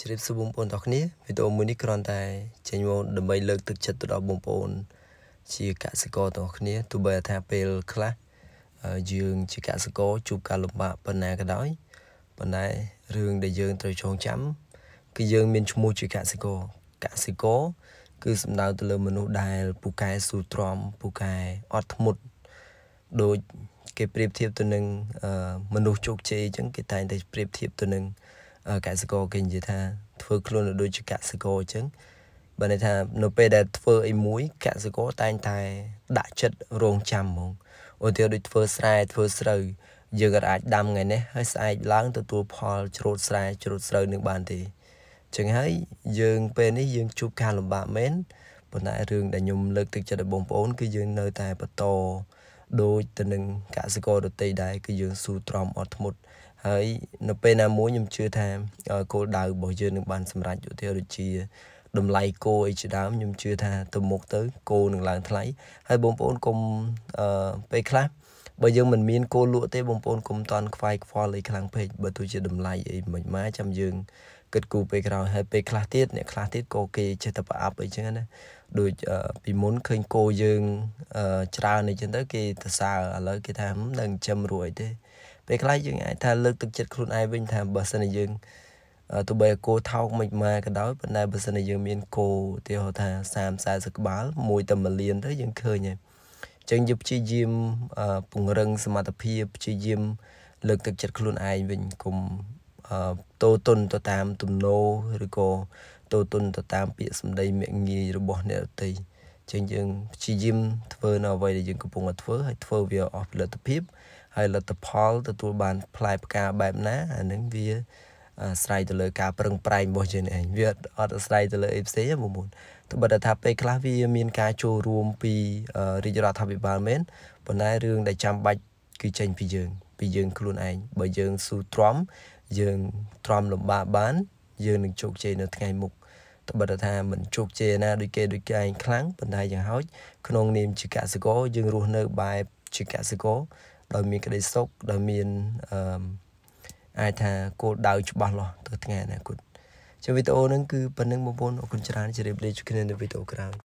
ជ្រាបសួរបងប្អូនទាំងគ្នាវីដេអូមួយនេះគ្រាន់តែចេញមកដើម្បីលើកទឹកចិត្តទៅដល់បងប្អូនជាកសិករទាំងគ្នាទោះបីថាពេលខ្លះយើង ជាកសិករជួបការលំបាកប៉ុណ្ណាក៏ដោយប៉ុន្តែរឿងដែលយើងត្រូវចងចាំគឺយើងមានឈ្មោះជាកសិករកសិករគឺសំដៅទៅលើមនុស្សដែលពូកែស៊ូទ្រាំពូកែអត់ធ្មត់ដូចគេប្រៀបធៀបទៅនឹងមនុស្សជោគជ័យអញ្ចឹងគេតែងតែប្រៀបធៀបទៅនឹងកសិករគេនិយាយថាធ្វើខ្លួនដូចជាកសិករអញ្ចឹងបើន័យថានៅពេលដែលធ្វើអីមួយកសិករតែងតែដាក់ចិត្តរងចាំហ្មងឧទាហរណ៍ដូចធ្វើស្រែធ្វើស្រូវយើងអាចដាំថ្ងៃនេះហើយស្អែកឡើងទទួលផលច្រូតស្រែច្រូតស្រូវនឹងបានទេចឹងហើយ យើងពេលនេះយើងជួបការលំបាកមែនប៉ុន្តែរឿងដែលខ្ញុំលើកទឹកចិត្តឲ្យបងប្អូនគឺយើងនៅតែបន្តដូចទៅនឹងកសិករដទៃដែរគឺយើងស៊ូទ្រាំអត់ធ្មត់ហើយនៅពេលណាមួយខ្ញុំជឿថាគោលដៅរបស់យើងនឹងបានសម្រេចយោធាដូចជាតម្លៃគោអីជាដើមខ្ញុំជឿថាទៅមុខទៅគោនឹងឡើងថ្លៃហើយបងប្អូនកុំអឺពេលខ្លះបើយើងមិនមានគោលលក់ទេបងប្អូនកុំតន់ខ្វាយខ្វល់អីខ្លាំងពេកបើទោះជាតម្លៃអីមិនមកចាំយើងគិតគូរពេលក្រោយហើយពេលខ្លះទៀតអ្នកខ្លះទៀតក៏គេចេះតែប្រអប់អីចឹងណាដូចពីមុនឃើញគោយើងច្រើនអីចឹងទៅ គេទៅសើឥឡូវគេថាមិនដឹងចិញ្ចឹមរួចទេពេលខ្លះយើងអាចថាលើកទឹកចិត្តខ្លួនឯងវិញថាបើសិនជាយើងទោះបីគោថោកមិនមកក៏ដោយប៉ុន្តែបើសិនជាយើងមានគោទីហៅថា30 40ក្បាលមួយតែ1លានទៅយើងឃើញហើយអញ្ចឹងយើងព្យាយាមពង្រឹងសមត្ថភាពព្យាយាមលើកទឹកចិត្តខ្លួនឯងវិញគុំតោតុនទៅតាមទំនោរឬក៏តោតុនទៅតាមពាក្យសម្ដីមាក់ងាយរបស់អ្នកដទៃជាងយើងព្យាយាមធ្វើនៅអ្វីដែលយើងកំពុងតែធ្វើហើយធ្វើវាអស់ផលិតភាពហើយលទ្ធផលទទួលបានផ្លែផ្កាបែបណាអានឹងវាអាស្រ័យទៅលើការប្រឹងប្រែងរបស់យើងឯងវាអត់អាស្រ័យទៅលើអីផ្សេងបងប្អូនតែបើថាពេលខ្លះវាមានការចូលរួមពីរាជរដ្ឋាភិបាលមែនប៉ុន្តែរឿងដែលចាំបាច់គឺចេញពីយើង ពីយើងខ្លួនឯងបើយើងស៊ូទ្រាំយើងទ្រាំលំបាកបាន យើងនឹងជោគជ័យនៅថ្ងៃមុខត្បិតថាមិនជោគជ័យណាដូចគេដូចគេឯងខ្លាំងប៉ុន្តែយ៉ាងហោចក្នុង នាម ជាកសិករយើងរស់នៅបែបជាកសិករដោយមានក្តីសុខដោយមានអឺអាចថាគោលដៅច្បាស់លាស់ទៅថ្ងៃអនាគតជាវីដេអូហ្នឹងគឺប៉ុណ្្នឹងបងប្អូនអរគុណច្រើនជម្រាបលាជួបគ្នានៅវីដេអូក្រោយ